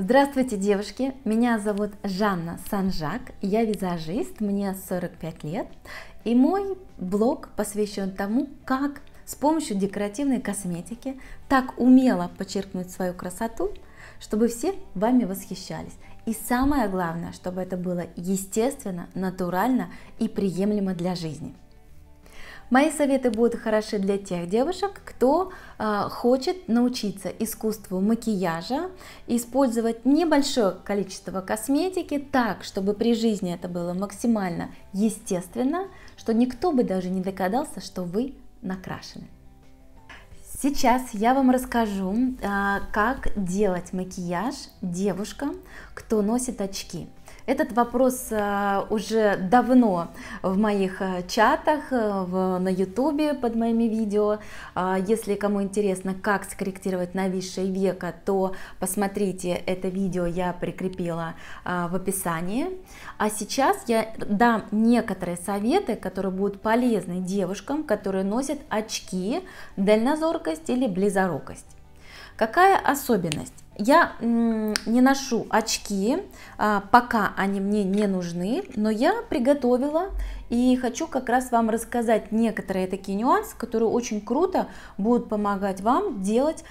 Здравствуйте, девушки! Меня зовут Жанна Санжак, я визажист, мне 45 лет, и мой блог посвящен тому, как с помощью декоративной косметики так умело подчеркнуть свою красоту, чтобы все вами восхищались. И самое главное, чтобы это было естественно, натурально и приемлемо для жизни. Мои советы будут хороши для тех девушек, кто э, хочет научиться искусству макияжа, использовать небольшое количество косметики так, чтобы при жизни это было максимально естественно, что никто бы даже не догадался, что вы накрашены. Сейчас я вам расскажу, а, как делать макияж девушкам, кто носит очки. Этот вопрос э, уже давно в моих э, чатах, э, в, на ютубе под моими видео. А, если кому интересно, как скорректировать нависшее века, то посмотрите это видео, я прикрепила а, в описании. А сейчас я дам некоторые советы, которые будут полезны девушкам, которые носят очки, дальнозоркость или близорукость. Какая особенность? Я не ношу очки, а, пока они мне не нужны, но я приготовила и хочу как раз вам рассказать некоторые такие нюансы, которые очень круто будут помогать вам делать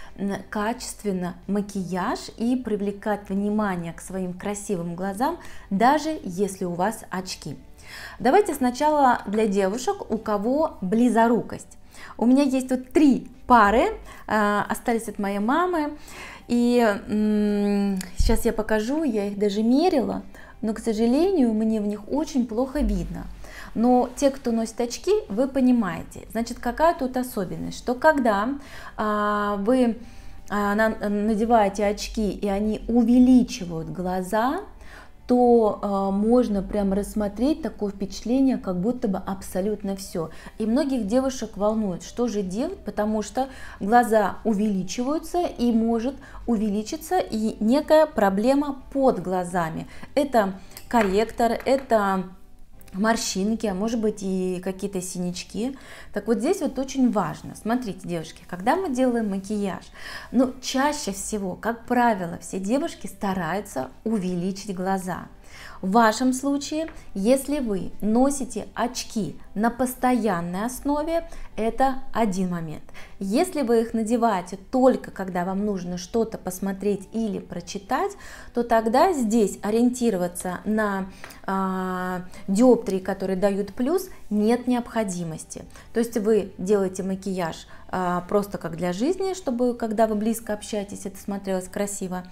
качественно макияж и привлекать внимание к своим красивым глазам, даже если у вас очки. Давайте сначала для девушек, у кого близорукость. У меня есть вот три пары, э, остались от моей мамы. И сейчас я покажу, я их даже мерила, но, к сожалению, мне в них очень плохо видно. Но те, кто носит очки, вы понимаете. Значит, какая тут особенность, что когда а, вы а, надеваете очки и они увеличивают глаза, то э, можно прям рассмотреть такое впечатление, как будто бы абсолютно все. И многих девушек волнует, что же делать, потому что глаза увеличиваются и может увеличиться и некая проблема под глазами. Это корректор, это морщинки, а может быть и какие-то синячки. Так вот здесь вот очень важно, смотрите, девушки, когда мы делаем макияж, ну чаще всего, как правило, все девушки стараются увеличить глаза. В вашем случае, если вы носите очки на постоянной основе, это один момент. Если вы их надеваете только когда вам нужно что-то посмотреть или прочитать, то тогда здесь ориентироваться на э, диоптрии, которые дают плюс, нет необходимости. То есть вы делаете макияж а, просто как для жизни, чтобы когда вы близко общаетесь, это смотрелось красиво,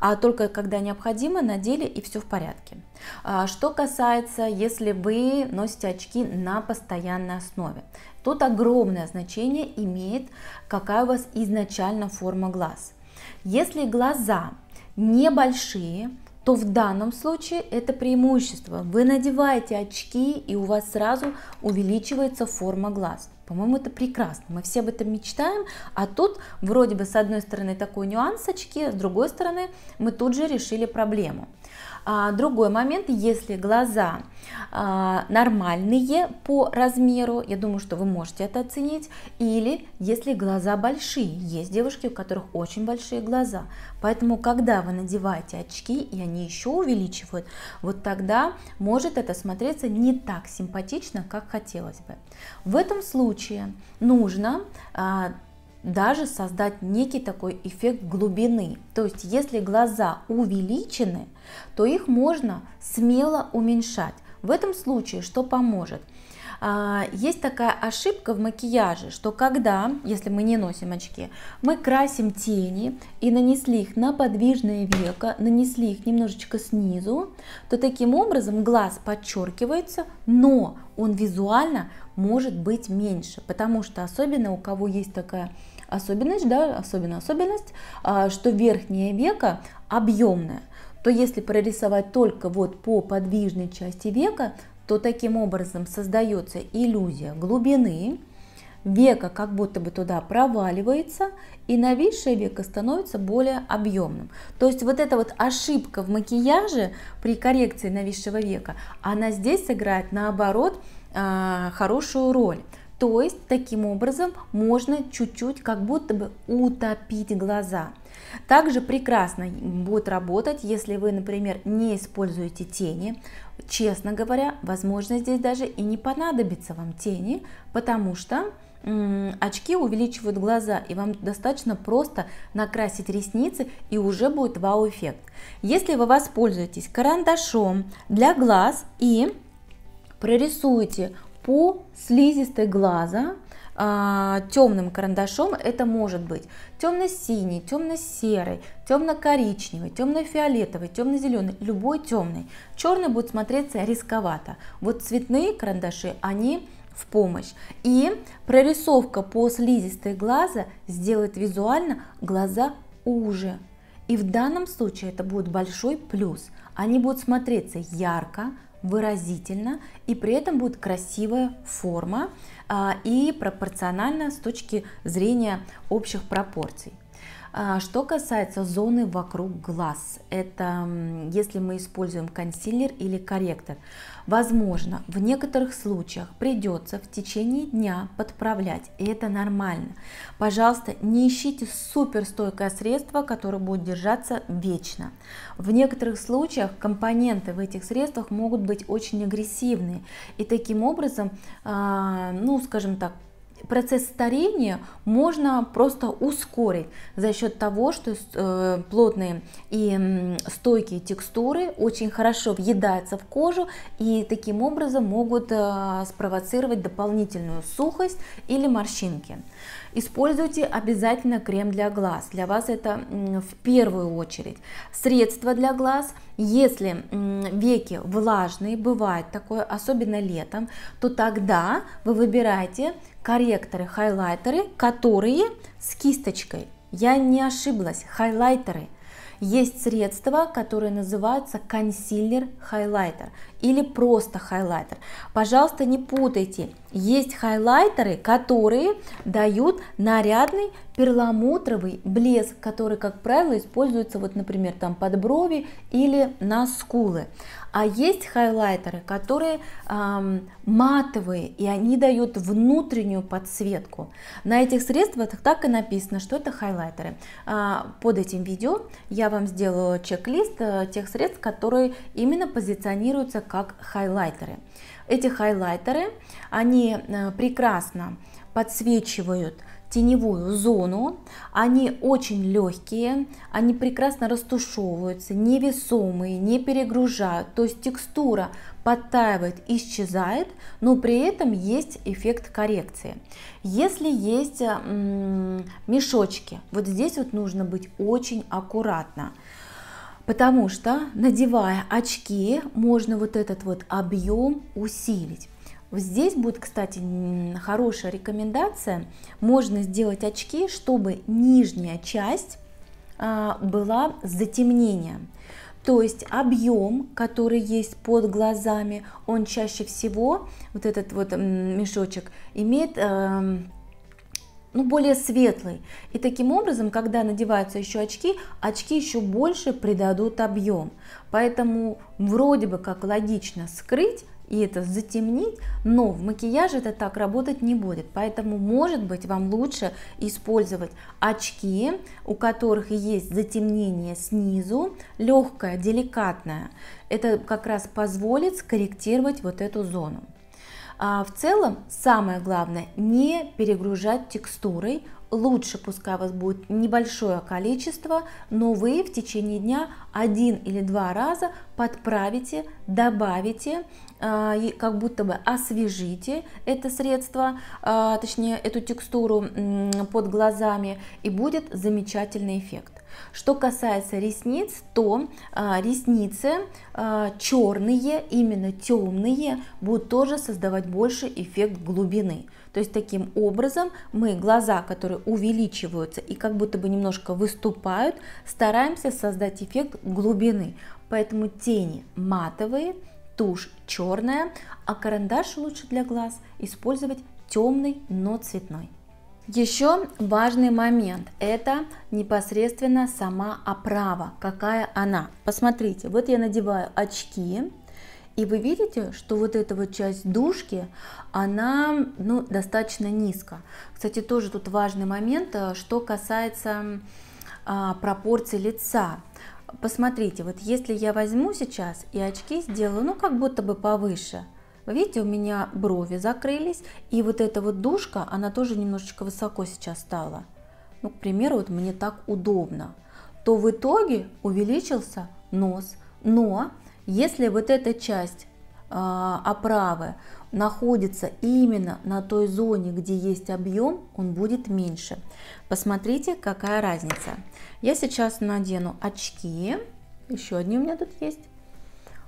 а только когда необходимо на деле и все в порядке. А, что касается, если вы носите очки на постоянной основе, тут огромное значение имеет, какая у вас изначально форма глаз. Если глаза небольшие, то в данном случае это преимущество. Вы надеваете очки, и у вас сразу увеличивается форма глаз. По-моему, это прекрасно. Мы все об этом мечтаем, а тут вроде бы с одной стороны такой нюанс очки, а с другой стороны мы тут же решили проблему. А, другой момент, если глаза а, нормальные по размеру, я думаю, что вы можете это оценить, или если глаза большие, есть девушки, у которых очень большие глаза, поэтому когда вы надеваете очки и они еще увеличивают, вот тогда может это смотреться не так симпатично, как хотелось бы. В этом случае нужно а, даже создать некий такой эффект глубины. То есть если глаза увеличены, то их можно смело уменьшать. В этом случае что поможет? А, есть такая ошибка в макияже, что когда, если мы не носим очки, мы красим тени и нанесли их на подвижное веко, нанесли их немножечко снизу, то таким образом глаз подчеркивается, но он визуально может быть меньше, потому что особенно у кого есть такая особенность, да, особенно особенность, а, что верхнее веко объемное, то если прорисовать только вот по подвижной части века, то таким образом создается иллюзия глубины, века как будто бы туда проваливается, и нависшее веко становится более объемным. То есть вот эта вот ошибка в макияже при коррекции нависшего века, она здесь сыграет наоборот – Э, хорошую роль. То есть таким образом можно чуть-чуть как будто бы утопить глаза. Также прекрасно будет работать, если вы, например, не используете тени. Честно говоря, возможно, здесь даже и не понадобится вам тени, потому что очки увеличивают глаза, и вам достаточно просто накрасить ресницы, и уже будет вау-эффект. Если вы воспользуетесь карандашом для глаз и прорисуйте по слизистой глаза а, темным карандашом это может быть темно-синий, темно-серый, темно-коричневый, темно-фиолетовый, темно-зеленый, любой темный. Черный будет смотреться рисковато. Вот цветные карандаши, они в помощь. И прорисовка по слизистой глаза сделает визуально глаза уже. И в данном случае это будет большой плюс. Они будут смотреться ярко, выразительно, и при этом будет красивая форма а, и пропорционально с точки зрения общих пропорций. А, что касается зоны вокруг глаз, это если мы используем консилер или корректор, возможно, в некоторых случаях придется в течение дня подправлять, и это нормально. Пожалуйста, не ищите суперстойкое средство, которое будет держаться вечно. В некоторых случаях компоненты в этих средствах могут быть очень агрессивные, и таким образом, а, ну, скажем так, процесс старения можно просто ускорить за счет того, что э, плотные и стойкие текстуры очень хорошо въедаются в кожу и таким образом могут э, спровоцировать дополнительную сухость или морщинки. Используйте обязательно крем для глаз. Для вас это в первую очередь. Средство для глаз. Если веки влажные, бывает такое, особенно летом, то тогда вы выбираете корректоры, хайлайтеры, которые с кисточкой. Я не ошиблась, хайлайтеры. Есть средства, которые называются консилер хайлайтер или просто хайлайтер. Пожалуйста, не путайте есть хайлайтеры, которые дают нарядный перламутровый блеск, который, как правило, используется, вот, например, там под брови или на скулы. А есть хайлайтеры, которые эм, матовые, и они дают внутреннюю подсветку. На этих средствах так и написано, что это хайлайтеры. А, под этим видео я вам сделаю чек-лист э, тех средств, которые именно позиционируются как хайлайтеры. Эти хайлайтеры, они они э, прекрасно подсвечивают теневую зону. Они очень легкие, они прекрасно растушевываются, невесомые, не перегружают. То есть текстура подтаивает, исчезает, но при этом есть эффект коррекции. Если есть э, мешочки, вот здесь вот нужно быть очень аккуратно. Потому что, надевая очки, можно вот этот вот объем усилить. Здесь будет, кстати, хорошая рекомендация. Можно сделать очки, чтобы нижняя часть а, была с затемнением. То есть объем, который есть под глазами, он чаще всего, вот этот вот мешочек, имеет а, ну, более светлый. И таким образом, когда надеваются еще очки, очки еще больше придадут объем. Поэтому вроде бы как логично скрыть и это затемнить, но в макияже это так работать не будет, поэтому может быть вам лучше использовать очки, у которых есть затемнение снизу, легкое, деликатное, это как раз позволит скорректировать вот эту зону. А в целом самое главное не перегружать текстурой, лучше пускай у вас будет небольшое количество, но вы в течение дня один или два раза подправите, добавите, а, как будто бы освежите это средство, а, точнее эту текстуру под глазами, и будет замечательный эффект. Что касается ресниц, то а, ресницы черные, именно темные, будут тоже создавать больше эффект глубины. То есть таким образом мы глаза, которые увеличиваются и как будто бы немножко выступают, стараемся создать эффект глубины. Поэтому тени матовые, тушь черная, а карандаш лучше для глаз использовать темный, но цветной. Еще важный момент – это непосредственно сама оправа, какая она. Посмотрите, вот я надеваю очки, и вы видите, что вот эта вот часть дужки, она ну, достаточно низко. Кстати, тоже тут важный момент, э, что касается а, пропорций лица. Посмотрите, вот если я возьму сейчас и очки сделаю, ну как будто бы повыше, вы видите, у меня брови закрылись, и вот эта вот дужка, она тоже немножечко высоко сейчас стала. Ну, к примеру, вот мне так удобно. То в итоге увеличился нос, но если вот эта часть а, оправы находится именно на той зоне, где есть объем, он будет меньше. Посмотрите, какая разница. Я сейчас надену очки. Еще одни у меня тут есть.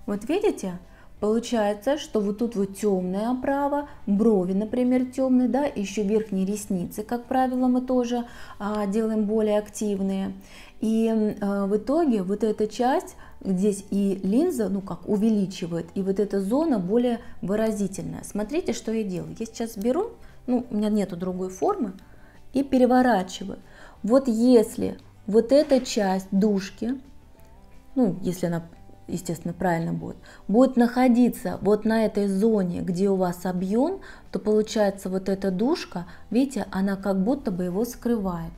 Вот видите, получается, что вот тут вот темная оправа, брови, например, темные, да, еще верхние ресницы, как правило, мы тоже а, делаем более активные. И э, в итоге вот эта часть, здесь и линза, ну как, увеличивает, и вот эта зона более выразительная. Смотрите, что я делаю. Я сейчас беру, ну у меня нету другой формы, и переворачиваю. Вот если вот эта часть дужки, ну если она естественно, правильно будет, будет находиться вот на этой зоне, где у вас объем, то получается вот эта душка, видите, она как будто бы его скрывает.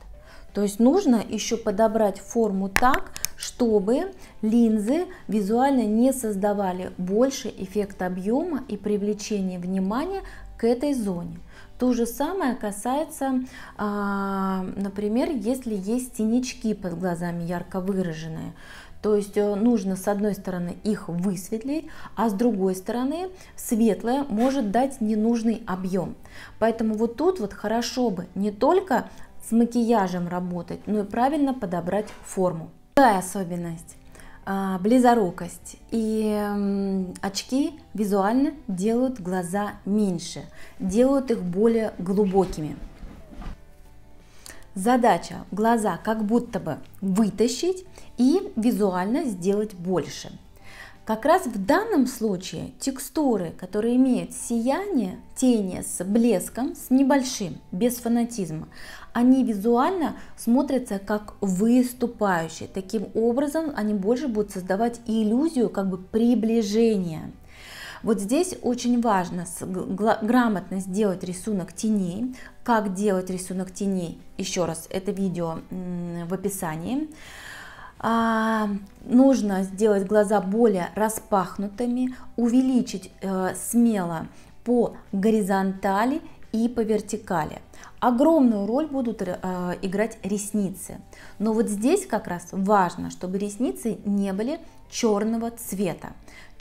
То есть нужно еще подобрать форму так, чтобы линзы визуально не создавали больше эффекта объема и привлечения внимания к этой зоне. То же самое касается, а, например, если есть тенечки под глазами ярко выраженные. То есть э, нужно с одной стороны их высветлить, а с другой стороны светлое может дать ненужный объем. Поэтому вот тут вот хорошо бы не только с макияжем работать, ну и правильно подобрать форму. Вторая особенность а, – близорукость. И очки визуально делают глаза меньше, делают их более глубокими. Задача глаза как будто бы вытащить и визуально сделать больше. Как раз в данном случае текстуры, которые имеют сияние, тени с блеском, с небольшим, без фанатизма, они визуально смотрятся как выступающие. Таким образом, они больше будут создавать иллюзию как бы приближения. Вот здесь очень важно грамотно сделать рисунок теней. Как делать рисунок теней? Еще раз, это видео в описании. А, нужно сделать глаза более распахнутыми, увеличить э, смело по горизонтали и по вертикали. Огромную роль будут э, играть ресницы. Но вот здесь как раз важно, чтобы ресницы не были черного цвета.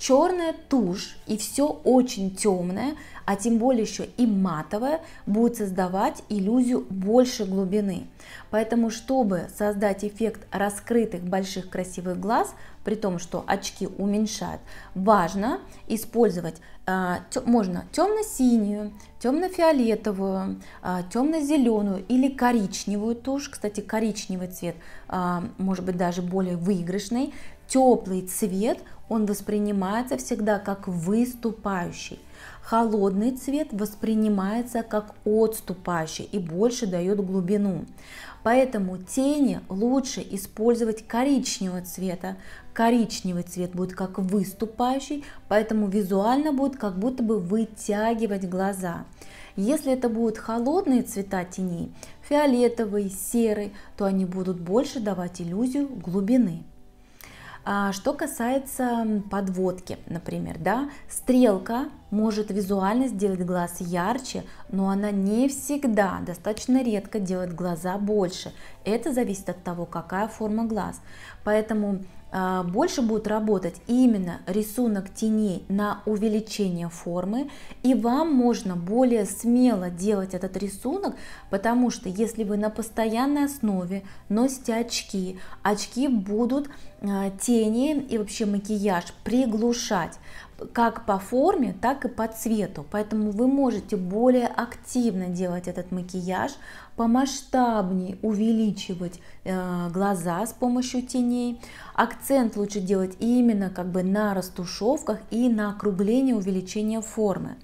Черная тушь и все очень темное, а тем более еще и матовое, будет создавать иллюзию больше глубины. Поэтому, чтобы создать эффект раскрытых больших красивых глаз, при том, что очки уменьшают, важно использовать а, можно темно-синюю, темно-фиолетовую, а, темно-зеленую или коричневую тушь. Кстати, коричневый цвет а, может быть даже более выигрышный. Теплый цвет, он воспринимается всегда как выступающий. Холодный цвет воспринимается как отступающий и больше дает глубину. Поэтому тени лучше использовать коричневого цвета. Коричневый цвет будет как выступающий, поэтому визуально будет как будто бы вытягивать глаза. Если это будут холодные цвета теней, фиолетовый, серый, то они будут больше давать иллюзию глубины. А что касается подводки, например, да, стрелка может визуально сделать глаз ярче, но она не всегда, достаточно редко делает глаза больше. Это зависит от того, какая форма глаз. Поэтому а, больше будет работать именно рисунок теней на увеличение формы, и вам можно более смело делать этот рисунок, потому что если вы на постоянной основе носите очки, очки будут а, тени и вообще макияж приглушать как по форме, так и по цвету. Поэтому вы можете более активно делать этот макияж, помасштабнее увеличивать э, глаза с помощью теней. Акцент лучше делать именно как бы на растушевках и на округление увеличение формы.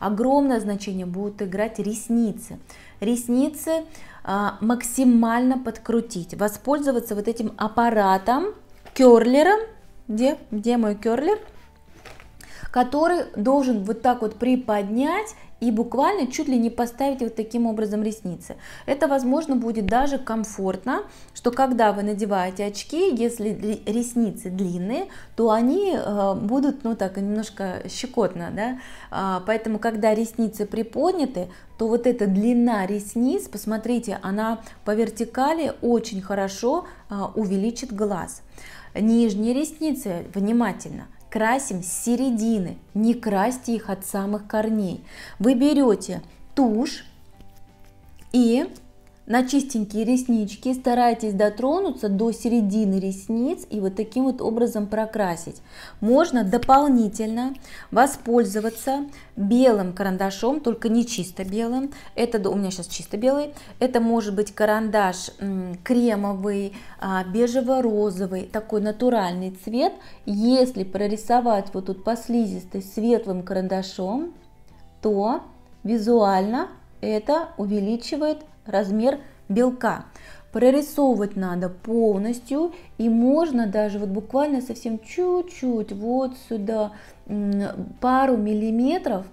Огромное значение будут играть ресницы. Ресницы э, максимально подкрутить, воспользоваться вот этим аппаратом, керлером. Где, где мой керлер? который должен вот так вот приподнять и буквально чуть ли не поставить вот таким образом ресницы. Это, возможно, будет даже комфортно, что когда вы надеваете очки, если ресницы длинные, то они э, будут, ну так, немножко щекотно, да, а, поэтому, когда ресницы приподняты, то вот эта длина ресниц, посмотрите, она по вертикали очень хорошо а, увеличит глаз. Нижние ресницы, внимательно, красим с середины, не красьте их от самых корней. Вы берете тушь и на чистенькие реснички старайтесь дотронуться до середины ресниц и вот таким вот образом прокрасить. Можно дополнительно воспользоваться белым карандашом, только не чисто белым. Это у меня сейчас чисто белый. Это может быть карандаш кремовый, а, бежево-розовый, такой натуральный цвет. Если прорисовать вот тут по слизистой светлым карандашом, то визуально это увеличивает размер белка. Прорисовывать надо полностью и можно даже вот буквально совсем чуть-чуть вот сюда пару миллиметров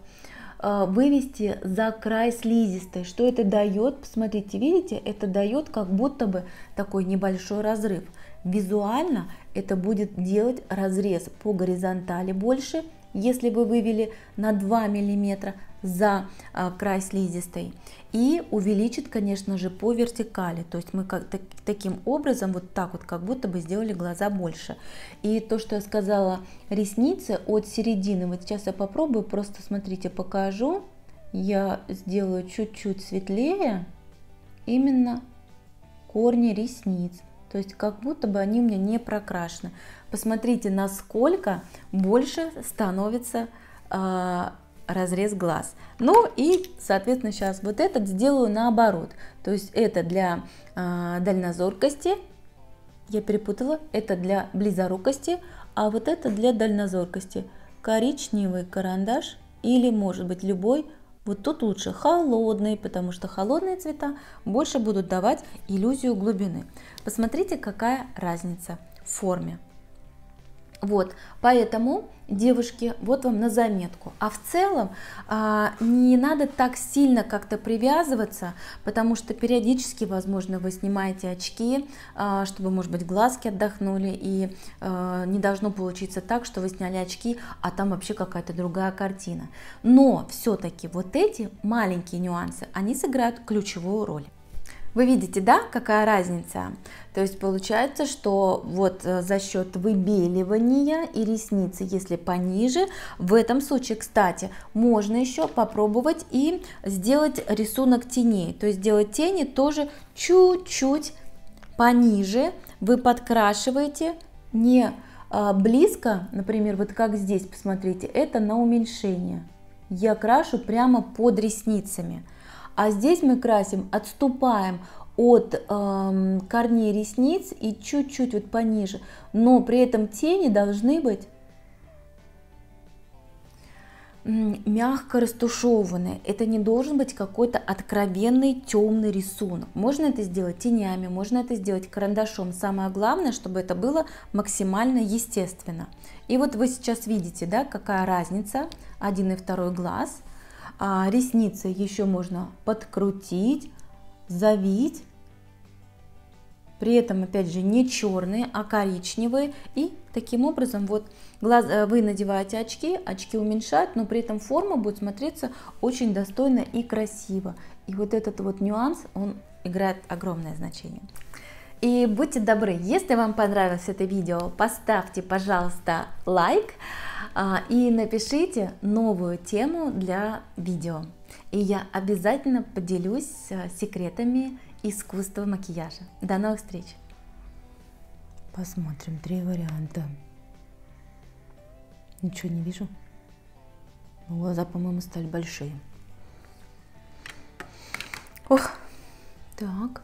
а, вывести за край слизистой. Что это дает? Посмотрите, видите, это дает как будто бы такой небольшой разрыв. Визуально это будет делать разрез по горизонтали больше если вы вывели на 2 мм за а, край слизистой. И увеличит, конечно же, по вертикали. То есть мы как, так, таким образом, вот так вот, как будто бы сделали глаза больше. И то, что я сказала, ресницы от середины. Вот сейчас я попробую, просто смотрите, покажу. Я сделаю чуть-чуть светлее именно корни ресниц. То есть как будто бы они у меня не прокрашены. Посмотрите, насколько больше становится э, разрез глаз. Ну и, соответственно, сейчас вот этот сделаю наоборот. То есть это для э, дальнозоркости, я перепутала, это для близорукости, а вот это для дальнозоркости. Коричневый карандаш или, может быть, любой вот тут лучше холодные, потому что холодные цвета больше будут давать иллюзию глубины. Посмотрите, какая разница в форме. Вот, поэтому, девушки, вот вам на заметку. А в целом а, не надо так сильно как-то привязываться, потому что периодически, возможно, вы снимаете очки, а, чтобы, может быть, глазки отдохнули, и а, не должно получиться так, что вы сняли очки, а там вообще какая-то другая картина. Но все-таки вот эти маленькие нюансы, они сыграют ключевую роль. Вы видите, да, какая разница? То есть получается, что вот э, за счет выбеливания и ресницы, если пониже, в этом случае, кстати, можно еще попробовать и сделать рисунок теней. То есть делать тени тоже чуть-чуть пониже. Вы подкрашиваете не а, близко, например, вот как здесь, посмотрите, это на уменьшение. Я крашу прямо под ресницами. А здесь мы красим, отступаем от эм, корней ресниц и чуть-чуть вот пониже, но при этом тени должны быть мягко растушеванные. Это не должен быть какой-то откровенный темный рисунок. Можно это сделать тенями, можно это сделать карандашом. Самое главное, чтобы это было максимально естественно. И вот вы сейчас видите, да, какая разница. Один и второй глаз – а ресницы еще можно подкрутить, завить. При этом, опять же, не черные, а коричневые. И таким образом вот глаз, э, вы надеваете очки, очки уменьшают, но при этом форма будет смотреться очень достойно и красиво. И вот этот вот нюанс, он играет огромное значение. И будьте добры, если вам понравилось это видео, поставьте, пожалуйста, лайк. Like. А, и напишите новую тему для видео. И я обязательно поделюсь а, секретами искусства макияжа. До новых встреч! Посмотрим три варианта. Ничего не вижу. глаза, по-моему, стали большие. Ох, так.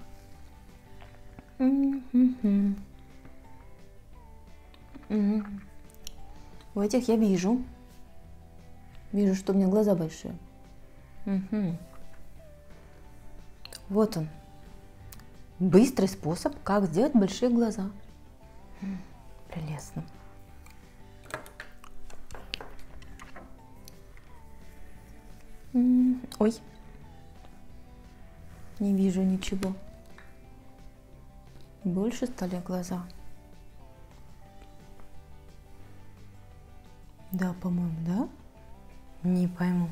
Mm-hmm. Mm-hmm. У этих я вижу. Вижу, что у меня глаза большие. Угу. Вот он. Быстрый способ, как сделать большие глаза. Прелестно. Ой. Не вижу ничего. Больше стали глаза. Да, по-моему, да? Не пойму.